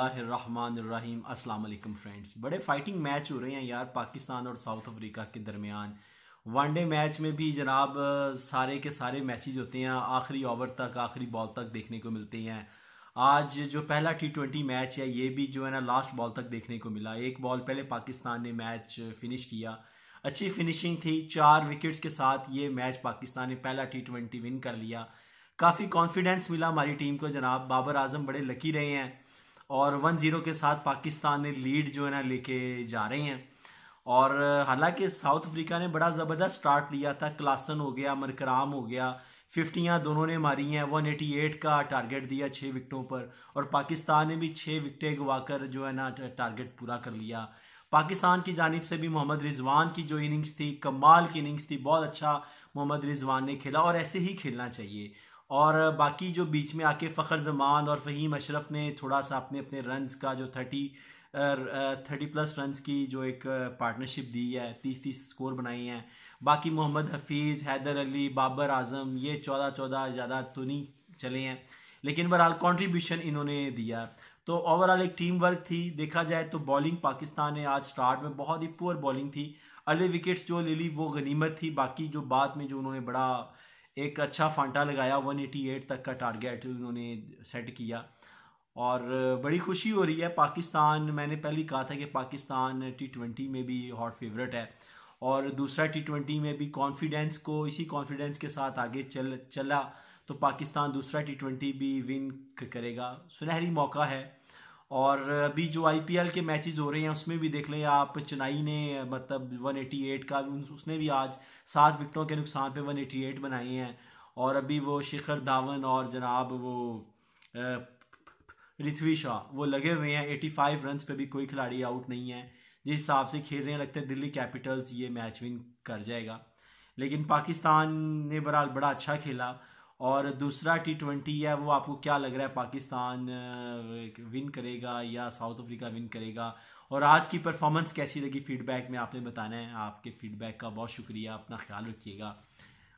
बसमीम असलम फ्रेंड्स बड़े fighting match हो रहे हैं यार पाकिस्तान और साउथ अफ्रीका के दरमियान वनडे मैच में भी जनाब सारे के सारे मैचेज होते हैं आखिरी ओवर तक आखिरी बॉल तक देखने को मिलते हैं आज जो पहला टी ट्वेंटी मैच है ये भी जो है ना लास्ट बॉल तक देखने को मिला एक बॉल पहले पाकिस्तान ने मैच फिनिश किया अच्छी फिनिशिंग थी चार विकेट्स के साथ ये मैच पाकिस्तान ने पहला टी ट्वेंटी विन कर लिया काफ़ी कॉन्फिडेंस मिला हमारी टीम को जनाब बाबर आजम बड़े लकी रहे हैं और वन जीरो के साथ पाकिस्तान ने लीड जो है ना लेके जा रहे हैं और हालांकि साउथ अफ्रीका ने बड़ा ज़बरदस्त स्टार्ट लिया था क्लासन हो गया मरकराम हो गया फिफ्टियाँ दोनों ने मारी हैं वन एटी एट का टारगेट दिया छः विकटों पर और पाकिस्तान ने भी छः विकटें गवाकर जो है ना टारगेट पूरा कर लिया पाकिस्तान की जानब से भी मोहम्मद रिजवान की जो इनिंग्स थी कमाल की इनिंग्स थी बहुत अच्छा मोहम्मद रिजवान ने खेला और ऐसे ही खेलना चाहिए और बाकी जो बीच में आके फ़खर जमान और फ़हीम अशरफ ने थोड़ा सा अपने अपने रनस का जो थर्टी थर्टी प्लस रनस की जो एक पार्टनरशिप दी है तीस तीस स्कोर बनाई हैं बाकी मोहम्मद हफीज़ हैदर अली बाबर आजम ये चौदह चौदह ज़्यादा तो नहीं चले हैं लेकिन बहरहाल कॉन्ट्रीब्यूशन इन्होंने दिया तो ओवरऑल एक टीम वर्क थी देखा जाए तो बॉलिंग पाकिस्तान ने आज स्टार्ट में बहुत ही पुअर बॉलिंग थी अर्ली विकेट्स जो ले ली वो गनीमत थी बाकी जो बाद में जो उन्होंने बड़ा एक अच्छा फांटा लगाया 188 तक का टारगेट उन्होंने सेट किया और बड़ी खुशी हो रही है पाकिस्तान मैंने पहले कहा था कि पाकिस्तान टी ट्वेंटी में भी हॉट फेवरेट है और दूसरा टी ट्वेंटी में भी कॉन्फिडेंस को इसी कॉन्फिडेंस के साथ आगे चल चला तो पाकिस्तान दूसरा टी ट्वेंटी भी विन करेगा सुनहरी मौका है और अभी जो आईपीएल के मैचेस हो रहे हैं उसमें भी देख लें आप चेन्नई ने मतलब 188 का उसने भी आज सात विकेटों के नुकसान पे 188 बनाए हैं और अभी वो शिखर धावन और जनाब वो पृथ्वी शाह वो लगे हुए हैं 85 रन पर भी कोई खिलाड़ी आउट नहीं है जिस हिसाब से खेल रहे हैं लगता है दिल्ली कैपिटल्स ये मैच विन कर जाएगा लेकिन पाकिस्तान ने बहरहाल बड़ा अच्छा खेला और दूसरा टी ट्वेंटी है वो आपको क्या लग रहा है पाकिस्तान विन करेगा या साउथ अफ्रीका विन करेगा और आज की परफॉर्मेंस कैसी लगी फीडबैक में आपने बताना है आपके फीडबैक का बहुत शुक्रिया अपना ख्याल रखिएगा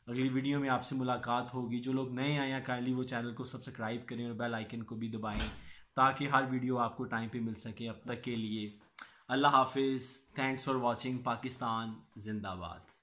अगली वीडियो में आपसे मुलाकात होगी जो लोग नए आए हैं काइंडली वो चैनल को सब्सक्राइब करें और बेल आइकन को भी दबाएं ताकि हर वीडियो आपको टाइम पे मिल सके अब तक के लिए अल्लाह हाफिज़ थैंक्स फॉर वॉचिंग पाकिस्तान जिंदाबाद